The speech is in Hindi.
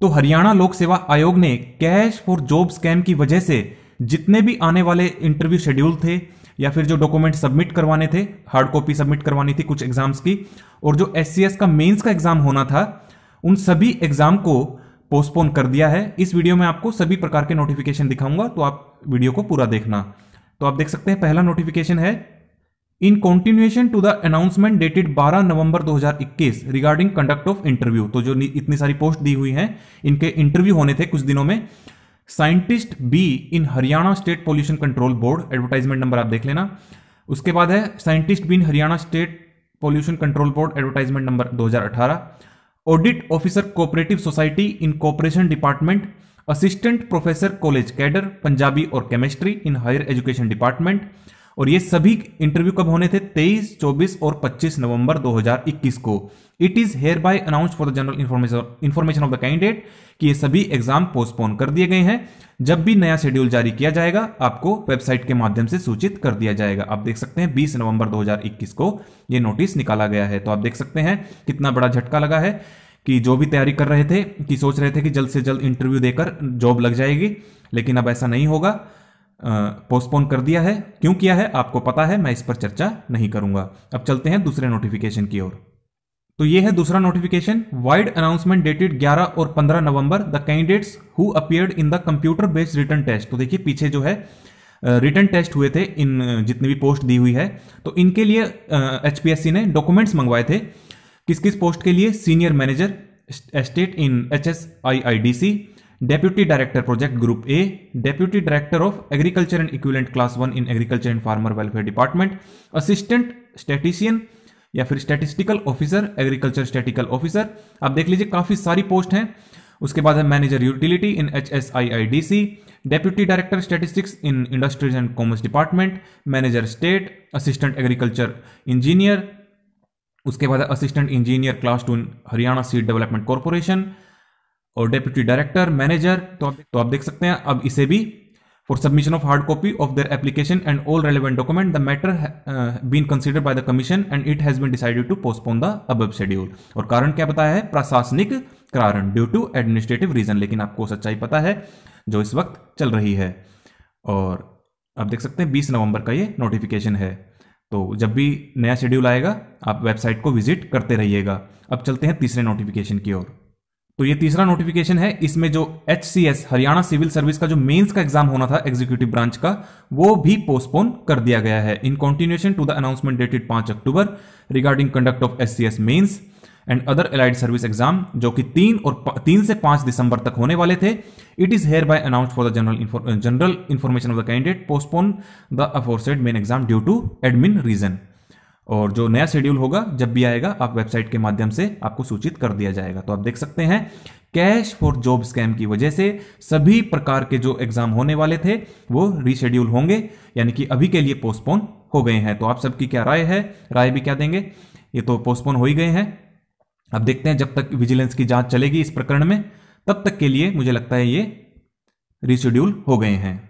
तो हरियाणा लोक सेवा आयोग ने कैश फॉर जॉब स्कैम की वजह से जितने भी आने वाले इंटरव्यू शेड्यूल थे या फिर जो डॉक्यूमेंट सबमिट करवाने थे हार्ड कॉपी सबमिट करवानी थी कुछ एग्जाम्स की और जो एस का मेंस का एग्जाम होना था उन सभी एग्जाम को पोस्टपोन कर दिया है इस वीडियो में आपको सभी प्रकार के नोटिफिकेशन दिखाऊंगा तो आप वीडियो को पूरा देखना तो आप देख सकते हैं पहला नोटिफिकेशन है in continuation to the announcement dated 12 November 2021 regarding conduct of interview तो जो इतनी सारी पोस्ट दी हुई हैं इनके इंटरव्यू होने थे कुछ दिनों में scientist B in Haryana state pollution control board advertisement number आप देख लेना उसके बाद है scientist B in Haryana state pollution control board advertisement number 2018 audit officer cooperative society in cooperation department assistant professor college cadre Punjabi और chemistry in higher education department और ये सभी इंटरव्यू कब होने थे 23, 24 और 25 नवंबर 2021 को it is hereby announce for the general information of the candidate कि ये सभी एग्जाम पोस्टपोन कर दिए गए हैं जब भी नया शेड्यूल जारी किया जाएगा आपको वेबसाइट के माध्यम से सूचित कर दिया जाएगा आप देख सकते हैं 20 नवंबर 2021 को ये नोटिस निकाला गया है तो आप देख सकते हैं कितना बड़ा झटका लगा है कि जो भी तैयारी कर रहे थे कि सोच रहे थे कि जल्द से जल्द इंटरव्यू देकर जॉब लग जाएगी लेकिन अब ऐसा नहीं होगा पोस्टपोन कर दिया है क्यों किया है आपको पता है मैं इस पर चर्चा नहीं करूंगा अब चलते हैं दूसरे नोटिफिकेशन की ओर तो यह है दूसरा नोटिफिकेशन वाइड अनाउंसमेंट डेटेड 11 और 15 नवंबर the candidates who appeared in the computer based written test तो देखिए पीछे जो है रिटर्न टेस्ट हुए थे इन जितनी भी पोस्ट दी हुई है तो इनके लिए एच uh, ने डॉक्यूमेंट्स मंगवाए थे किस किस पोस्ट के लिए senior manager state in H S I I D C deputy director project group A deputy director of agriculture and equivalent class one in agriculture and farmer welfare department assistant statistician या फिर statistical officer agriculture statistical officer आप देख लीजिए काफ़ी सारी पोस्ट हैं उसके बाद है manager utility in H S I I D C deputy director statistics in industries and commerce department manager state assistant agriculture engineer उसके बाद assistant engineer class two in Haryana seed development corporation और डेप्यूटी डायरेक्टर मैनेजर तो तो आप देख सकते हैं अब इसे भी for submission of hard copy of their application and all relevant document the matter been consider by the commission and it has been decided to postpone the अब शेड्यूल और कारण क्या बताया है प्रशासनिक कारण ड्यू टू एडमिनिस्ट्रेटिव रीजन लेकिन आपको सच्चाई पता है जो इस वक्त चल रही है और आप देख सकते हैं 20 नवंबर का ये नोटिफिकेशन है तो जब भी नया शेड्यूल आएगा आप वेबसाइट को विजिट करते रहिएगा अब चलते हैं तीसरे नोटिफिकेशन की ओर तो ये तीसरा नोटिफिकेशन है इसमें जो एच हरियाणा सिविल सर्विस का जो मेंस का एग्जाम होना था एग्जीक्यूटिव ब्रांच का वो भी पोस्टपोन कर दिया गया है in continuation to the announcement dated पांच October regarding conduct of H C S mains and other allied service exam जो कि तीन और तीन से पांच दिसंबर तक होने वाले थे it is hereby announce for the general general information of the candidate postpone the aforesaid main exam due to admin reason और जो नया शेड्यूल होगा जब भी आएगा आप वेबसाइट के माध्यम से आपको सूचित कर दिया जाएगा तो आप देख सकते हैं कैश फॉर जॉब स्कैम की वजह से सभी प्रकार के जो एग्जाम होने वाले थे वो रीशेड्यूल होंगे यानी कि अभी के लिए पोस्टपोन हो गए हैं तो आप सबकी क्या राय है राय भी क्या देंगे ये तो पोस्टपोन हो ही गए हैं अब देखते हैं जब तक विजिलेंस की जांच चलेगी इस प्रकरण में तब तक के लिए मुझे लगता है ये रिशेड्यूल हो गए हैं